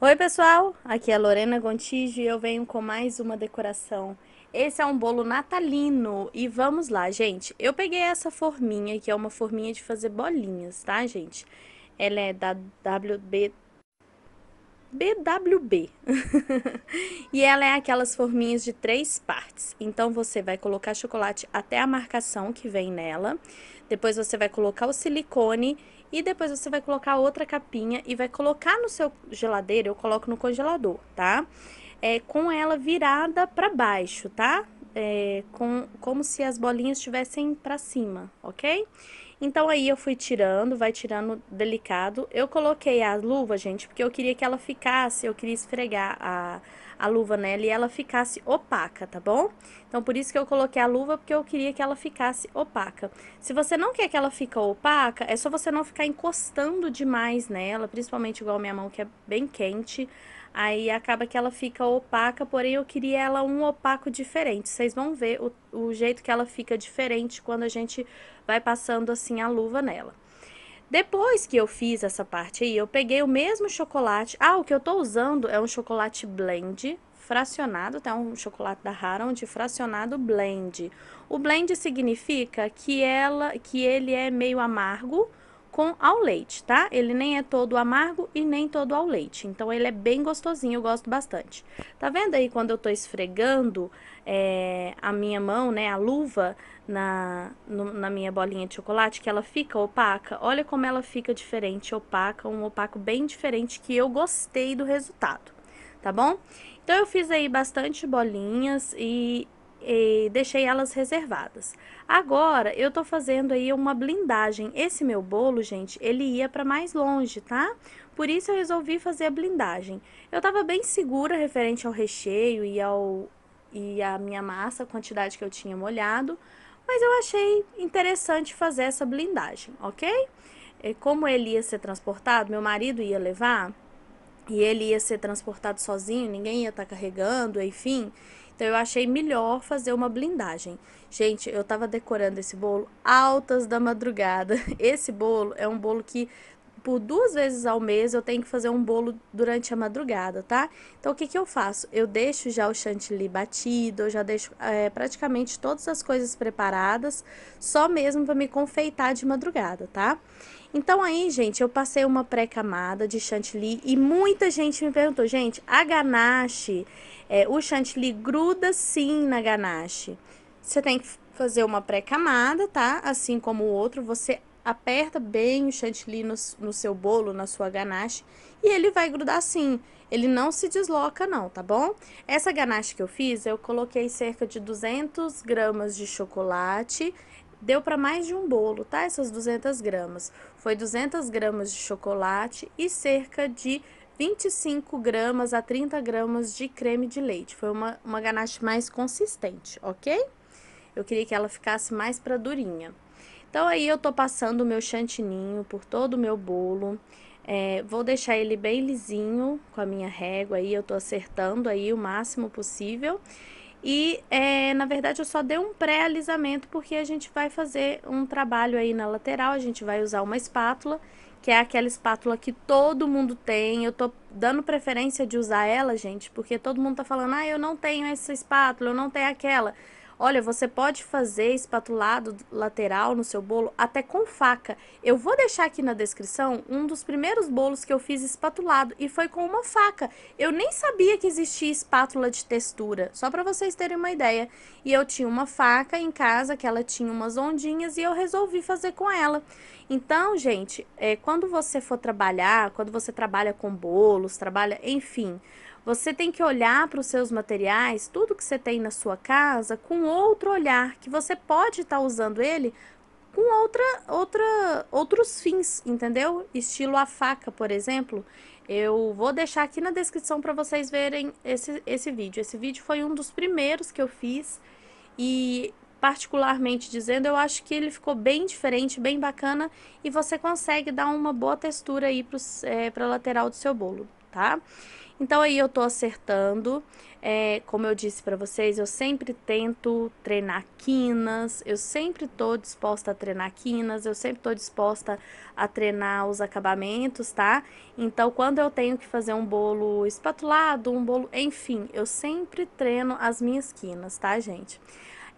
Oi pessoal, aqui é a Lorena Gontijo e eu venho com mais uma decoração. Esse é um bolo natalino e vamos lá, gente. Eu peguei essa forminha, que é uma forminha de fazer bolinhas, tá, gente? Ela é da WB BWB. e ela é aquelas forminhas de três partes. Então você vai colocar chocolate até a marcação que vem nela. Depois você vai colocar o silicone e depois você vai colocar outra capinha e vai colocar no seu geladeira, eu coloco no congelador, tá? É, com ela virada para baixo, tá? É, com, como se as bolinhas estivessem para cima, ok? Então aí eu fui tirando, vai tirando delicado. Eu coloquei a luva, gente, porque eu queria que ela ficasse, eu queria esfregar a, a luva nela e ela ficasse opaca, tá bom? Então por isso que eu coloquei a luva, porque eu queria que ela ficasse opaca. Se você não quer que ela fique opaca, é só você não ficar encostando demais nela, principalmente igual a minha mão que é bem quente. Aí acaba que ela fica opaca, porém eu queria ela um opaco diferente. Vocês vão ver o, o jeito que ela fica diferente quando a gente vai passando assim a luva nela. Depois que eu fiz essa parte aí, eu peguei o mesmo chocolate. Ah, o que eu tô usando é um chocolate blend fracionado, tá? Um chocolate da Haron de fracionado blend. O blend significa que ela, que ele é meio amargo, com ao leite, tá? Ele nem é todo amargo e nem todo ao leite. Então, ele é bem gostosinho, eu gosto bastante. Tá vendo aí quando eu tô esfregando é, a minha mão, né, a luva na, no, na minha bolinha de chocolate, que ela fica opaca? Olha como ela fica diferente, opaca, um opaco bem diferente que eu gostei do resultado, tá bom? Então, eu fiz aí bastante bolinhas e e deixei elas reservadas. Agora eu tô fazendo aí uma blindagem. Esse meu bolo, gente, ele ia para mais longe, tá? Por isso eu resolvi fazer a blindagem. Eu tava bem segura referente ao recheio e ao e a minha massa, a quantidade que eu tinha molhado, mas eu achei interessante fazer essa blindagem, ok? E como ele ia ser transportado, meu marido ia levar e ele ia ser transportado sozinho, ninguém ia estar tá carregando, enfim. Então eu achei melhor fazer uma blindagem. Gente, eu tava decorando esse bolo altas da madrugada. Esse bolo é um bolo que por duas vezes ao mês eu tenho que fazer um bolo durante a madrugada, tá? Então o que, que eu faço? Eu deixo já o chantilly batido, eu já deixo é, praticamente todas as coisas preparadas, só mesmo para me confeitar de madrugada, tá? Então aí, gente, eu passei uma pré-camada de chantilly e muita gente me perguntou, gente, a ganache, é, o chantilly gruda sim na ganache. Você tem que fazer uma pré-camada, tá? Assim como o outro, você aperta bem o chantilly no, no seu bolo, na sua ganache, e ele vai grudar sim. Ele não se desloca não, tá bom? Essa ganache que eu fiz, eu coloquei cerca de 200 gramas de chocolate, Deu para mais de um bolo, tá? Essas 200 gramas. Foi 200 gramas de chocolate e cerca de 25 gramas a 30 gramas de creme de leite. Foi uma, uma ganache mais consistente, ok? Eu queria que ela ficasse mais para durinha. Então, aí eu tô passando o meu chantininho por todo o meu bolo. É, vou deixar ele bem lisinho com a minha régua aí, eu tô acertando aí o máximo possível. E, é, na verdade, eu só dei um pré-alisamento porque a gente vai fazer um trabalho aí na lateral, a gente vai usar uma espátula, que é aquela espátula que todo mundo tem. Eu tô dando preferência de usar ela, gente, porque todo mundo tá falando, ah, eu não tenho essa espátula, eu não tenho aquela. Olha, você pode fazer espatulado lateral no seu bolo até com faca. Eu vou deixar aqui na descrição um dos primeiros bolos que eu fiz espatulado e foi com uma faca. Eu nem sabia que existia espátula de textura, só para vocês terem uma ideia. E eu tinha uma faca em casa que ela tinha umas ondinhas e eu resolvi fazer com ela. Então, gente, é, quando você for trabalhar, quando você trabalha com bolos, trabalha, enfim, você tem que olhar para os seus materiais, tudo que você tem na sua casa, com outro olhar, que você pode estar tá usando ele com outra, outra, outros fins, entendeu? Estilo a faca, por exemplo. Eu vou deixar aqui na descrição para vocês verem esse, esse vídeo. Esse vídeo foi um dos primeiros que eu fiz e particularmente dizendo, eu acho que ele ficou bem diferente, bem bacana e você consegue dar uma boa textura aí para é, a lateral do seu bolo, tá? Então aí eu tô acertando, é, como eu disse para vocês, eu sempre tento treinar quinas, eu sempre tô disposta a treinar quinas, eu sempre tô disposta a treinar os acabamentos, tá? Então quando eu tenho que fazer um bolo espatulado, um bolo, enfim, eu sempre treino as minhas quinas, tá, gente?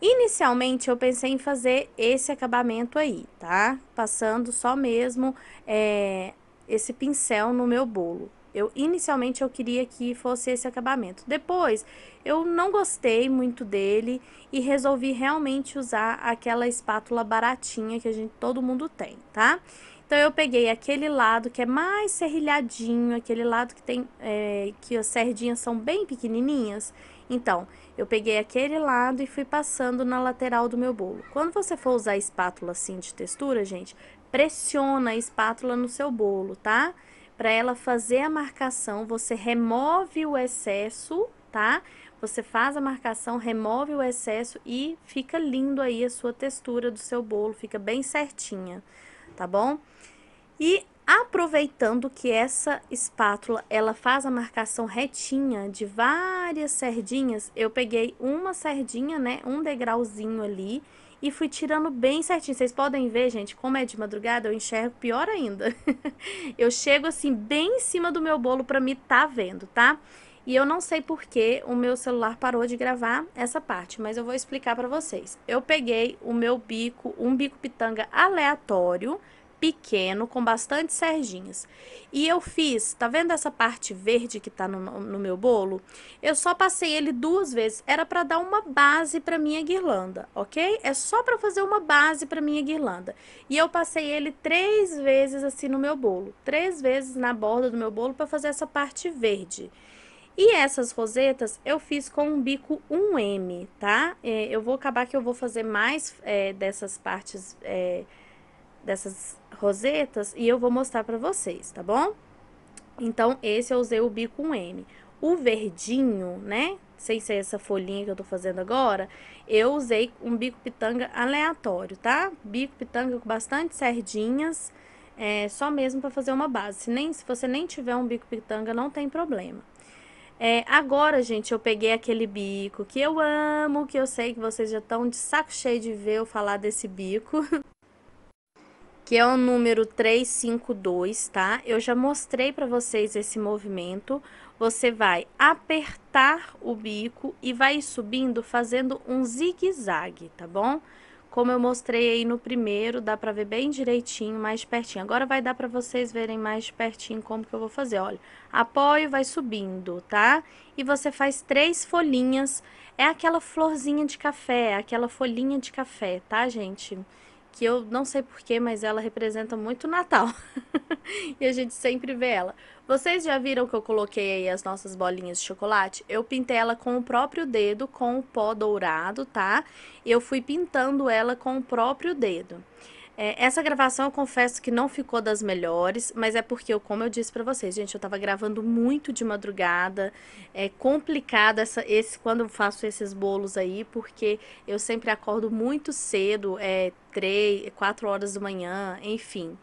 Inicialmente eu pensei em fazer esse acabamento aí, tá? Passando só mesmo é, esse pincel no meu bolo. Eu inicialmente eu queria que fosse esse acabamento. Depois eu não gostei muito dele e resolvi realmente usar aquela espátula baratinha que a gente todo mundo tem, tá? Então eu peguei aquele lado que é mais serrilhadinho, aquele lado que tem é, que as serdinhas são bem pequenininhas então, eu peguei aquele lado e fui passando na lateral do meu bolo. Quando você for usar espátula assim de textura, gente, pressiona a espátula no seu bolo, tá? Para ela fazer a marcação, você remove o excesso, tá? Você faz a marcação, remove o excesso e fica lindo aí a sua textura do seu bolo, fica bem certinha, tá bom? E Aproveitando que essa espátula ela faz a marcação retinha de várias sardinhas, eu peguei uma sardinha, né, um degrauzinho ali e fui tirando bem certinho. Vocês podem ver, gente, como é de madrugada, eu enxergo pior ainda. eu chego assim bem em cima do meu bolo para me tá vendo, tá? E eu não sei por que o meu celular parou de gravar essa parte, mas eu vou explicar para vocês. Eu peguei o meu bico, um bico pitanga aleatório, pequeno, com bastante serginhas. E eu fiz, tá vendo essa parte verde que tá no, no meu bolo? Eu só passei ele duas vezes, era para dar uma base para minha guirlanda, ok? É só para fazer uma base para minha guirlanda. E eu passei ele três vezes assim no meu bolo, três vezes na borda do meu bolo para fazer essa parte verde. E essas rosetas eu fiz com um bico 1M, tá? É, eu vou acabar que eu vou fazer mais é, dessas partes... É, dessas rosetas e eu vou mostrar pra vocês, tá bom? Então, esse eu usei o bico M. O verdinho, né, sem ser essa folhinha que eu tô fazendo agora, eu usei um bico pitanga aleatório, tá? Bico pitanga com bastante sardinhas, é, só mesmo para fazer uma base. Se, nem, se você nem tiver um bico pitanga, não tem problema. É, agora, gente, eu peguei aquele bico que eu amo, que eu sei que vocês já estão de saco cheio de ver eu falar desse bico. que é o número 352, tá? Eu já mostrei para vocês esse movimento. Você vai apertar o bico e vai subindo fazendo um zigue-zague, tá bom? Como eu mostrei aí no primeiro, dá para ver bem direitinho, mais pertinho. Agora vai dar para vocês verem mais pertinho como que eu vou fazer, olha. Apoio, vai subindo, tá? E você faz três folhinhas, é aquela florzinha de café, é aquela folhinha de café, tá, gente? que eu não sei porquê, mas ela representa muito Natal. e a gente sempre vê ela. Vocês já viram que eu coloquei aí as nossas bolinhas de chocolate? Eu pintei ela com o próprio dedo, com o pó dourado, tá? Eu fui pintando ela com o próprio dedo. É, essa gravação eu confesso que não ficou das melhores, mas é porque, eu, como eu disse para vocês, gente, eu tava gravando muito de madrugada. É complicado essa, esse, quando eu faço esses bolos aí, porque eu sempre acordo muito cedo, é três, quatro horas da manhã, enfim,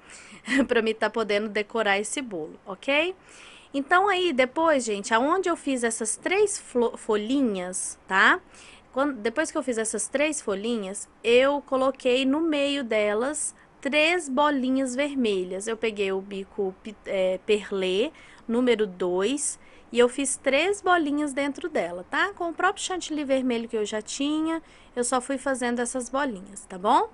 para mim estar tá podendo decorar esse bolo, ok? Então aí, depois, gente, aonde eu fiz essas três folhinhas, tá? Quando, depois que eu fiz essas três folhinhas, eu coloquei no meio delas três bolinhas vermelhas. Eu peguei o bico é, perlé, número 2, e eu fiz três bolinhas dentro dela, tá? Com o próprio chantilly vermelho que eu já tinha, eu só fui fazendo essas bolinhas, tá bom?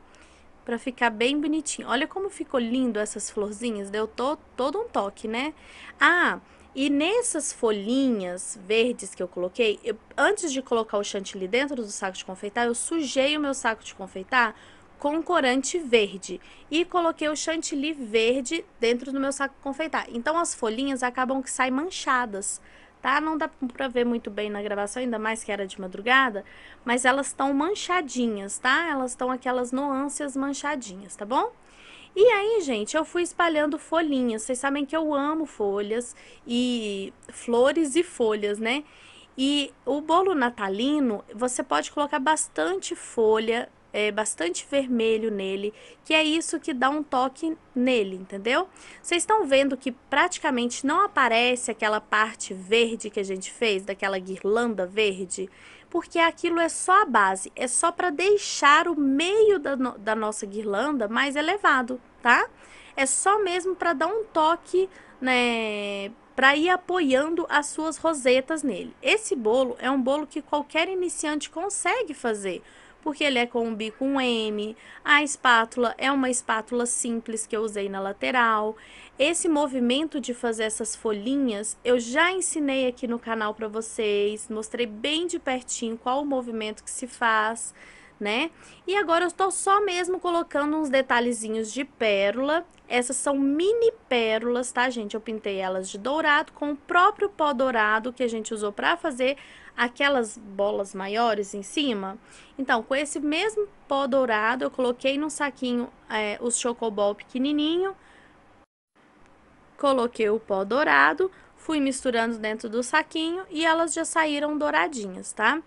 Pra ficar bem bonitinho. Olha como ficou lindo essas florzinhas, deu to todo um toque, né? Ah, e nessas folhinhas verdes que eu coloquei, eu, antes de colocar o chantilly dentro do saco de confeitar, eu sujei o meu saco de confeitar com corante verde e coloquei o chantilly verde dentro do meu saco de confeitar. Então as folhinhas acabam que saem manchadas, tá? Não dá pra ver muito bem na gravação, ainda mais que era de madrugada, mas elas estão manchadinhas, tá? Elas estão aquelas nuances manchadinhas, tá bom? E aí, gente, eu fui espalhando folhinhas. Vocês sabem que eu amo folhas e flores e folhas, né? E o bolo natalino, você pode colocar bastante folha, é, bastante vermelho nele, que é isso que dá um toque nele, entendeu? Vocês estão vendo que praticamente não aparece aquela parte verde que a gente fez, daquela guirlanda verde? porque aquilo é só a base, é só para deixar o meio da, no, da nossa guirlanda mais elevado, tá? É só mesmo para dar um toque, né, para ir apoiando as suas rosetas nele. Esse bolo é um bolo que qualquer iniciante consegue fazer, porque ele é com um bico um M. A espátula é uma espátula simples que eu usei na lateral. Esse movimento de fazer essas folhinhas, eu já ensinei aqui no canal para vocês, mostrei bem de pertinho qual o movimento que se faz, né? E agora eu estou só mesmo colocando uns detalhezinhos de pérola. Essas são mini pérolas, tá, gente? Eu pintei elas de dourado com o próprio pó dourado que a gente usou para fazer aquelas bolas maiores em cima. Então, com esse mesmo pó dourado, eu coloquei num saquinho é, os chocobol pequenininho, coloquei o pó dourado, fui misturando dentro do saquinho e elas já saíram douradinhas, tá?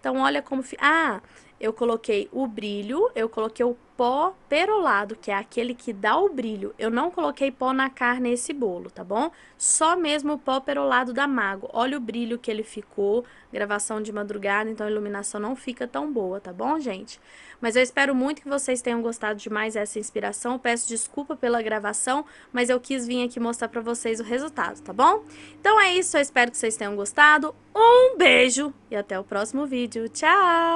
Então, olha como... Fi... Ah, eu coloquei o brilho, eu coloquei o pó perolado, que é aquele que dá o brilho. Eu não coloquei pó na carne esse bolo, tá bom? Só mesmo o pó perolado da Mago. Olha o brilho que ele ficou, gravação de madrugada, então a iluminação não fica tão boa, tá bom, gente? Mas eu espero muito que vocês tenham gostado de mais essa inspiração. Peço desculpa pela gravação, mas eu quis vir aqui mostrar pra vocês o resultado, tá bom? Então é isso, eu espero que vocês tenham gostado. Um beijo e até o próximo vídeo. Tchau!